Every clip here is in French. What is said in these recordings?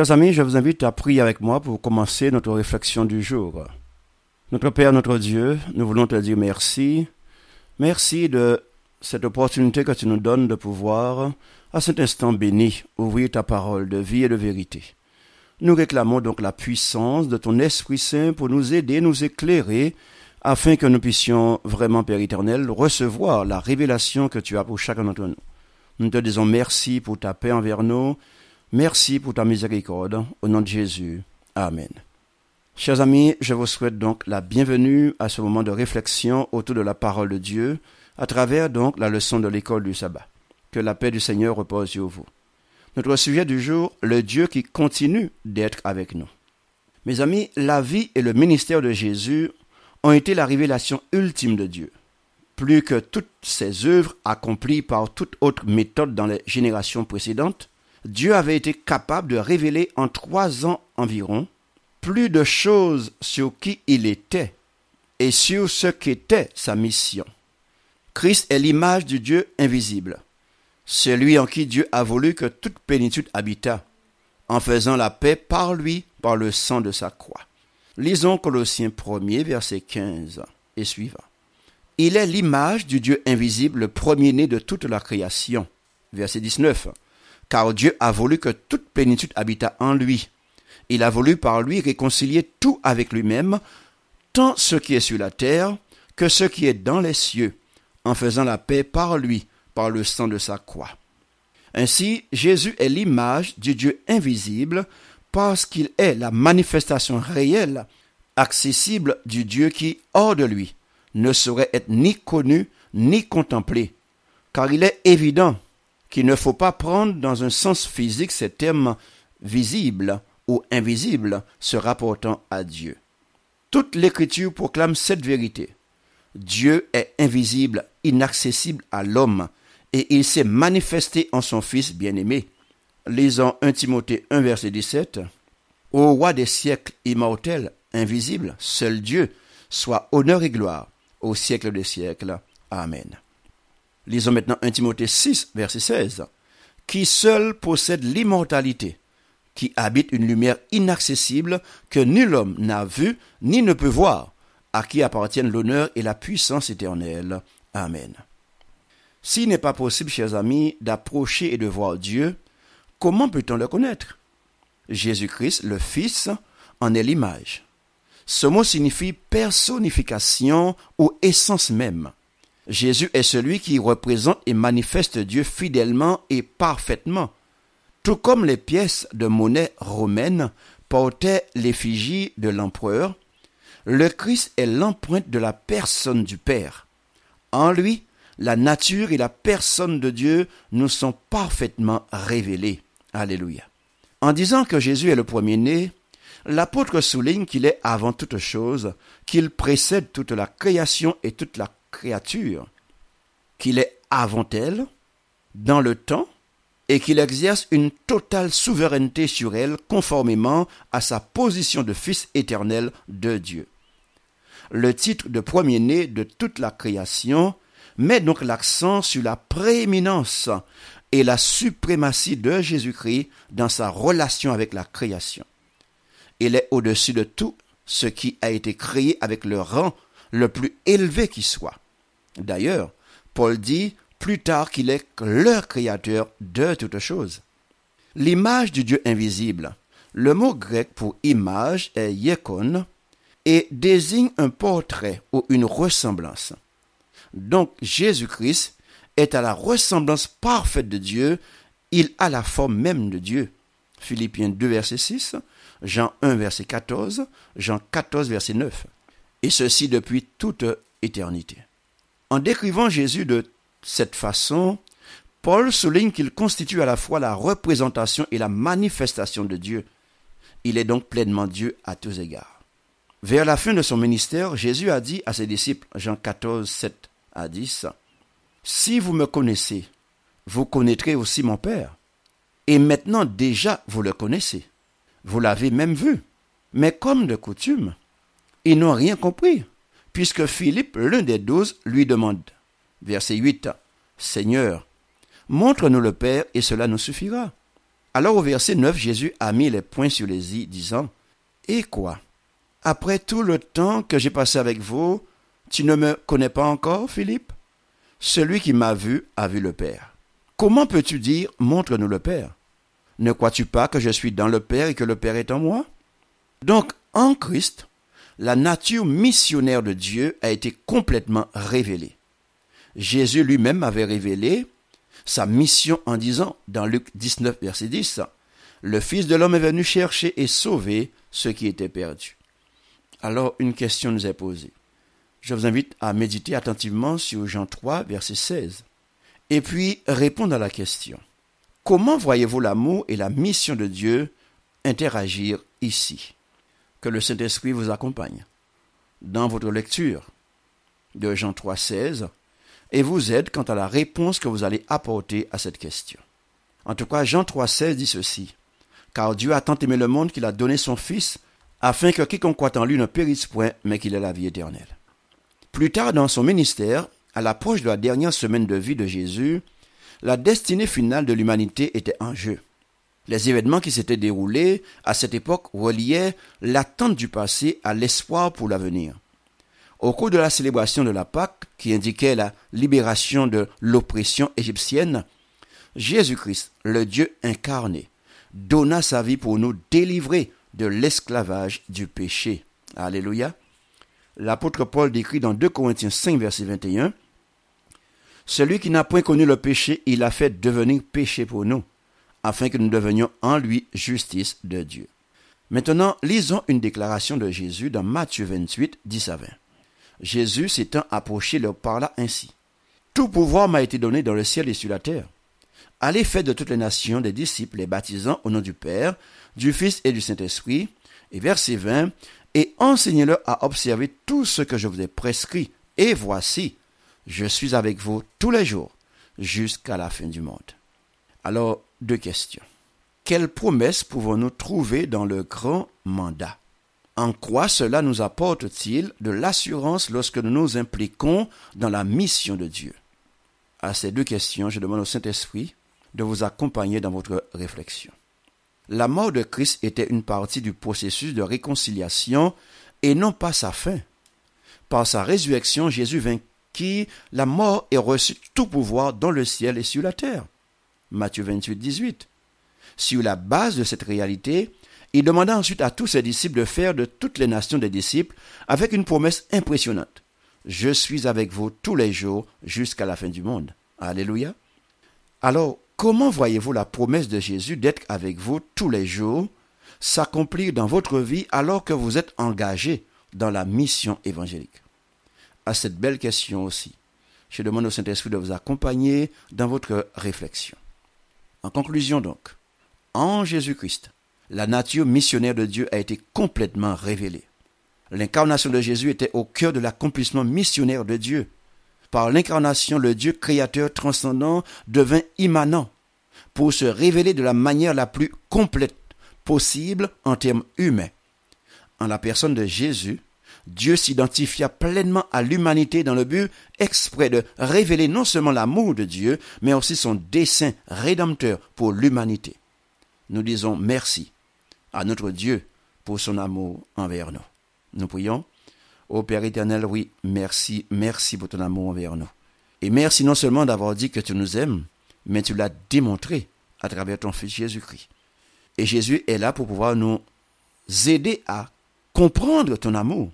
Chers amis, je vous invite à prier avec moi pour commencer notre réflexion du jour. Notre Père, notre Dieu, nous voulons te dire merci. Merci de cette opportunité que tu nous donnes de pouvoir, à cet instant béni, ouvrir ta parole de vie et de vérité. Nous réclamons donc la puissance de ton Esprit Saint pour nous aider, nous éclairer, afin que nous puissions vraiment, Père éternel, recevoir la révélation que tu as pour chacun d'entre nous. Nous te disons merci pour ta paix envers nous, Merci pour ta miséricorde. Au nom de Jésus. Amen. Chers amis, je vous souhaite donc la bienvenue à ce moment de réflexion autour de la parole de Dieu à travers donc la leçon de l'école du sabbat. Que la paix du Seigneur repose sur vous. Notre sujet du jour, le Dieu qui continue d'être avec nous. Mes amis, la vie et le ministère de Jésus ont été la révélation ultime de Dieu. Plus que toutes ses œuvres accomplies par toute autre méthode dans les générations précédentes, Dieu avait été capable de révéler en trois ans environ plus de choses sur qui il était et sur ce qu'était sa mission. Christ est l'image du Dieu invisible, celui en qui Dieu a voulu que toute pénitude habitât, en faisant la paix par lui, par le sang de sa croix. Lisons Colossiens 1 verset 15 et suivant. Il est l'image du Dieu invisible, le premier-né de toute la création. Verset 19 car Dieu a voulu que toute plénitude habitât en lui. Il a voulu par lui réconcilier tout avec lui-même, tant ce qui est sur la terre que ce qui est dans les cieux, en faisant la paix par lui, par le sang de sa croix. Ainsi, Jésus est l'image du Dieu invisible, parce qu'il est la manifestation réelle, accessible du Dieu qui, hors de lui, ne saurait être ni connu ni contemplé, car il est évident qu'il ne faut pas prendre dans un sens physique ces termes visible » ou invisible » se rapportant à Dieu. Toute l'écriture proclame cette vérité. Dieu est invisible, inaccessible à l'homme, et il s'est manifesté en son Fils bien-aimé. Lisons 1 Timothée 1 verset 17. Ô roi des siècles immortels, invisible, seul Dieu, soit honneur et gloire au siècle des siècles. Amen. Lisons maintenant 1 Timothée 6, verset 16. Qui seul possède l'immortalité, qui habite une lumière inaccessible que nul homme n'a vue ni ne peut voir, à qui appartiennent l'honneur et la puissance éternelle. Amen. S'il n'est pas possible, chers amis, d'approcher et de voir Dieu, comment peut-on le connaître Jésus-Christ, le Fils, en est l'image. Ce mot signifie personnification ou essence même. Jésus est celui qui représente et manifeste Dieu fidèlement et parfaitement. Tout comme les pièces de monnaie romaine portaient l'effigie de l'empereur, le Christ est l'empreinte de la personne du Père. En lui, la nature et la personne de Dieu nous sont parfaitement révélées. Alléluia. En disant que Jésus est le premier-né, l'apôtre souligne qu'il est avant toute chose, qu'il précède toute la création et toute la créature qu'il est avant elle, dans le temps, et qu'il exerce une totale souveraineté sur elle conformément à sa position de fils éternel de Dieu. Le titre de premier-né de toute la création met donc l'accent sur la prééminence et la suprématie de Jésus-Christ dans sa relation avec la création. Il est au-dessus de tout ce qui a été créé avec le rang le plus élevé qui soit. D'ailleurs, Paul dit plus tard qu'il est le créateur de toutes choses. L'image du Dieu invisible. Le mot grec pour image est yekon et désigne un portrait ou une ressemblance. Donc Jésus-Christ est à la ressemblance parfaite de Dieu, il a la forme même de Dieu. Philippiens 2 verset 6, Jean 1 verset 14, Jean 14 verset 9 et ceci depuis toute éternité. En décrivant Jésus de cette façon, Paul souligne qu'il constitue à la fois la représentation et la manifestation de Dieu. Il est donc pleinement Dieu à tous égards. Vers la fin de son ministère, Jésus a dit à ses disciples, Jean 14, 7 à 10, Si vous me connaissez, vous connaîtrez aussi mon Père. Et maintenant déjà, vous le connaissez. Vous l'avez même vu. Mais comme de coutume, ils n'ont rien compris, puisque Philippe, l'un des douze, lui demande, verset 8, Seigneur, montre-nous le Père et cela nous suffira. Alors au verset 9, Jésus a mis les points sur les i, disant, Et quoi Après tout le temps que j'ai passé avec vous, tu ne me connais pas encore, Philippe Celui qui m'a vu a vu le Père. Comment peux-tu dire, montre-nous le Père Ne crois-tu pas que je suis dans le Père et que le Père est en moi Donc, en Christ, la nature missionnaire de Dieu a été complètement révélée. Jésus lui-même avait révélé sa mission en disant dans Luc 19, verset 10, Le Fils de l'homme est venu chercher et sauver ceux qui étaient perdus. » Alors une question nous est posée. Je vous invite à méditer attentivement sur Jean 3, verset 16, et puis répondre à la question. Comment voyez-vous l'amour et la mission de Dieu interagir ici que le Saint-Esprit vous accompagne dans votre lecture de Jean 3,16 et vous aide quant à la réponse que vous allez apporter à cette question. En tout cas, Jean 3,16 dit ceci Car Dieu a tant aimé le monde qu'il a donné son Fils, afin que quiconque croit en lui ne périsse point, mais qu'il ait la vie éternelle. Plus tard dans son ministère, à l'approche de la dernière semaine de vie de Jésus, la destinée finale de l'humanité était en jeu. Les événements qui s'étaient déroulés à cette époque reliaient l'attente du passé à l'espoir pour l'avenir. Au cours de la célébration de la Pâque, qui indiquait la libération de l'oppression égyptienne, Jésus-Christ, le Dieu incarné, donna sa vie pour nous délivrer de l'esclavage du péché. Alléluia. L'apôtre Paul décrit dans 2 Corinthiens 5, verset 21, Celui qui n'a point connu le péché, il a fait devenir péché pour nous, afin que nous devenions en lui justice de Dieu. Maintenant, lisons une déclaration de Jésus dans Matthieu 28, 10 à 20. Jésus s'étant approché leur parla ainsi. Tout pouvoir m'a été donné dans le ciel et sur la terre. Allez faire de toutes les nations des disciples, les baptisant au nom du Père, du Fils et du Saint-Esprit. Et verset 20, et enseignez-leur à observer tout ce que je vous ai prescrit. Et voici, je suis avec vous tous les jours, jusqu'à la fin du monde. Alors, deux questions. Quelles promesses pouvons-nous trouver dans le grand mandat En quoi cela nous apporte-t-il de l'assurance lorsque nous nous impliquons dans la mission de Dieu À ces deux questions, je demande au Saint-Esprit de vous accompagner dans votre réflexion. La mort de Christ était une partie du processus de réconciliation et non pas sa fin. Par sa résurrection, Jésus vainquit la mort et reçut tout pouvoir dans le ciel et sur la terre. Matthieu 28, 18. Sur la base de cette réalité, il demanda ensuite à tous ses disciples de faire de toutes les nations des disciples avec une promesse impressionnante. Je suis avec vous tous les jours jusqu'à la fin du monde. Alléluia. Alors, comment voyez-vous la promesse de Jésus d'être avec vous tous les jours s'accomplir dans votre vie alors que vous êtes engagé dans la mission évangélique À cette belle question aussi, je demande au Saint-Esprit de vous accompagner dans votre réflexion. En conclusion donc, en Jésus-Christ, la nature missionnaire de Dieu a été complètement révélée. L'incarnation de Jésus était au cœur de l'accomplissement missionnaire de Dieu. Par l'incarnation, le Dieu créateur transcendant devint immanent pour se révéler de la manière la plus complète possible en termes humains. En la personne de Jésus, Dieu s'identifia pleinement à l'humanité dans le but exprès de révéler non seulement l'amour de Dieu, mais aussi son dessein rédempteur pour l'humanité. Nous disons merci à notre Dieu pour son amour envers nous. Nous prions. Ô Père éternel, oui, merci, merci pour ton amour envers nous. Et merci non seulement d'avoir dit que tu nous aimes, mais tu l'as démontré à travers ton Fils Jésus-Christ. Et Jésus est là pour pouvoir nous aider à comprendre ton amour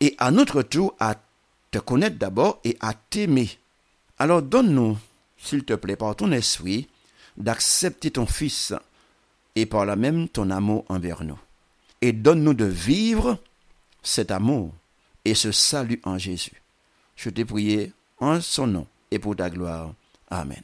et à notre tour à te connaître d'abord et à t'aimer. Alors donne-nous, s'il te plaît, par ton esprit, d'accepter ton Fils et par là même ton amour envers nous. Et donne-nous de vivre cet amour et ce salut en Jésus. Je t'ai prié en son nom et pour ta gloire. Amen.